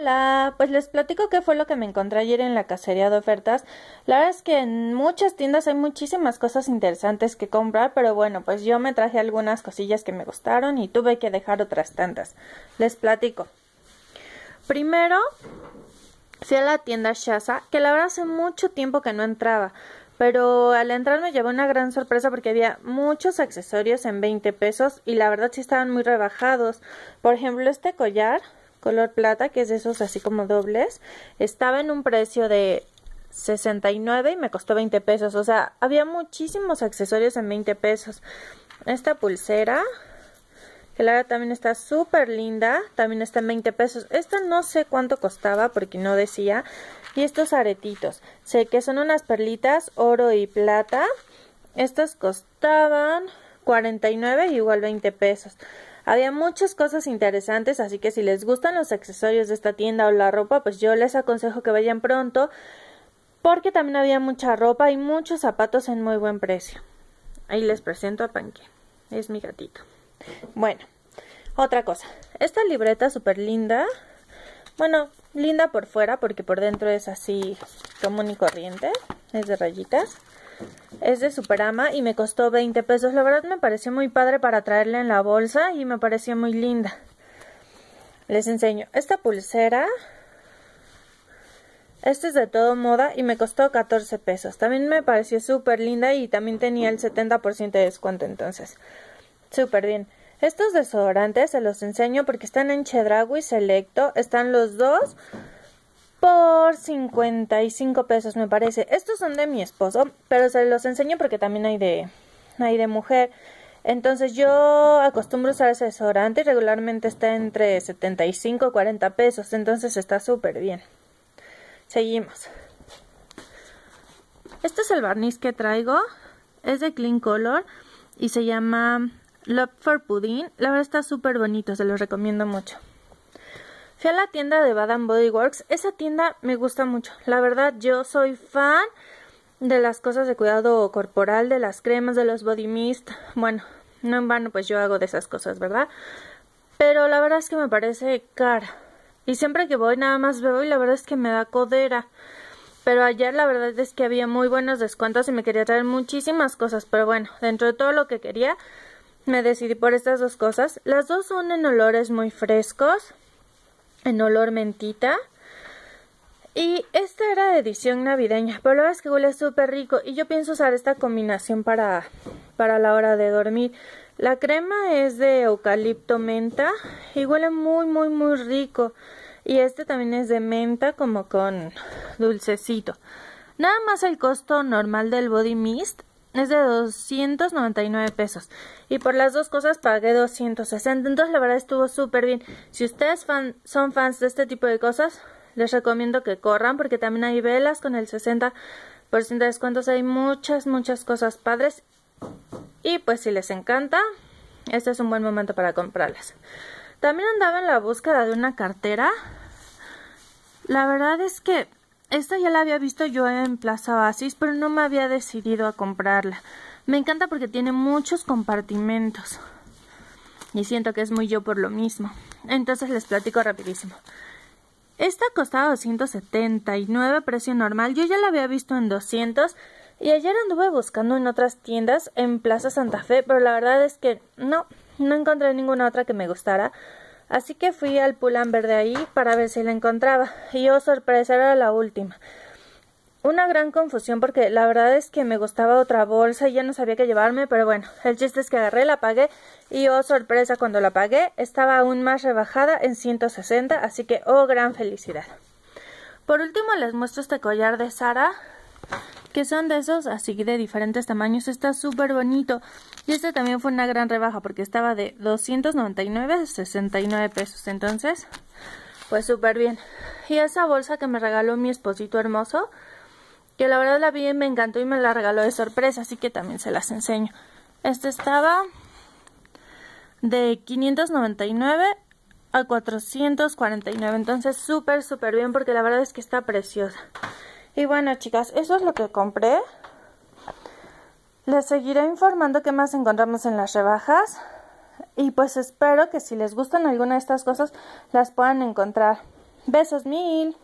Hola, pues les platico qué fue lo que me encontré ayer en la cacería de ofertas. La verdad es que en muchas tiendas hay muchísimas cosas interesantes que comprar, pero bueno, pues yo me traje algunas cosillas que me gustaron y tuve que dejar otras tantas. Les platico. Primero, fui a la tienda Shaza, que la verdad hace mucho tiempo que no entraba, pero al entrar me llevó una gran sorpresa porque había muchos accesorios en 20 pesos y la verdad sí estaban muy rebajados. Por ejemplo, este collar color plata, que es de esos así como dobles, estaba en un precio de 69 y me costó 20 pesos. O sea, había muchísimos accesorios en 20 pesos. Esta pulsera, que la verdad también está súper linda, también está en 20 pesos. Esta no sé cuánto costaba porque no decía. Y estos aretitos, sé que son unas perlitas, oro y plata. estos costaban 49 igual 20 pesos. Había muchas cosas interesantes, así que si les gustan los accesorios de esta tienda o la ropa, pues yo les aconsejo que vayan pronto, porque también había mucha ropa y muchos zapatos en muy buen precio. Ahí les presento a Panque, es mi gatito. Bueno, otra cosa, esta libreta súper linda, bueno, linda por fuera porque por dentro es así común y corriente, es de rayitas. Es de Superama y me costó 20 pesos. La verdad me pareció muy padre para traerla en la bolsa y me pareció muy linda. Les enseño. Esta pulsera... este es de todo moda y me costó 14 pesos. También me pareció súper linda y también tenía el 70% de descuento entonces. Súper bien. Estos desodorantes se los enseño porque están en Chedragui Selecto. Están los dos por 55 pesos me parece. Estos son de mi esposo, pero se los enseño porque también hay de, hay de mujer. Entonces yo acostumbro usar asesorante y regularmente está entre 75 y 40 pesos, entonces está súper bien. Seguimos. Este es el barniz que traigo, es de Clean Color y se llama Love for Pudding. La verdad está súper bonito, se los recomiendo mucho. Fui a la tienda de bad Body Works. Esa tienda me gusta mucho. La verdad, yo soy fan de las cosas de cuidado corporal, de las cremas, de los body mist. Bueno, no en vano, pues yo hago de esas cosas, ¿verdad? Pero la verdad es que me parece cara. Y siempre que voy nada más veo y la verdad es que me da codera. Pero ayer la verdad es que había muy buenos descuentos y me quería traer muchísimas cosas. Pero bueno, dentro de todo lo que quería, me decidí por estas dos cosas. Las dos son en olores muy frescos en olor mentita. Y esta era de edición navideña, pero la verdad es que huele súper rico y yo pienso usar esta combinación para, para la hora de dormir. La crema es de eucalipto menta y huele muy muy muy rico. Y este también es de menta como con dulcecito. Nada más el costo normal del body mist es de 299 pesos. Y por las dos cosas pagué 260. Entonces la verdad estuvo súper bien. Si ustedes son fans de este tipo de cosas, les recomiendo que corran porque también hay velas con el 60% de descuentos. Hay muchas, muchas cosas padres. Y pues si les encanta, este es un buen momento para comprarlas. También andaba en la búsqueda de una cartera. La verdad es que esta ya la había visto yo en Plaza Oasis, pero no me había decidido a comprarla. Me encanta porque tiene muchos compartimentos. Y siento que es muy yo por lo mismo. Entonces les platico rapidísimo. Esta costaba 279 precio normal. Yo ya la había visto en 200 y ayer anduve buscando en otras tiendas en Plaza Santa Fe, pero la verdad es que no, no encontré ninguna otra que me gustara. Así que fui al pulán de ahí para ver si la encontraba. Y oh sorpresa, era la última. Una gran confusión porque la verdad es que me gustaba otra bolsa y ya no sabía qué llevarme, pero bueno, el chiste es que agarré, la pagué y oh sorpresa, cuando la pagué estaba aún más rebajada en 160, así que oh gran felicidad. Por último les muestro este collar de Sara, que son de esos así de diferentes tamaños, está súper bonito. Y este también fue una gran rebaja porque estaba de 299 69 pesos. Entonces, pues súper bien. Y esa bolsa que me regaló mi esposito hermoso, que la verdad la vi y me encantó y me la regaló de sorpresa, así que también se las enseño. Este estaba de 599 a 449. Entonces, súper, súper bien porque la verdad es que está preciosa. Y bueno, chicas, eso es lo que compré. Les seguiré informando qué más encontramos en las rebajas. Y pues espero que si les gustan alguna de estas cosas las puedan encontrar. Besos mil.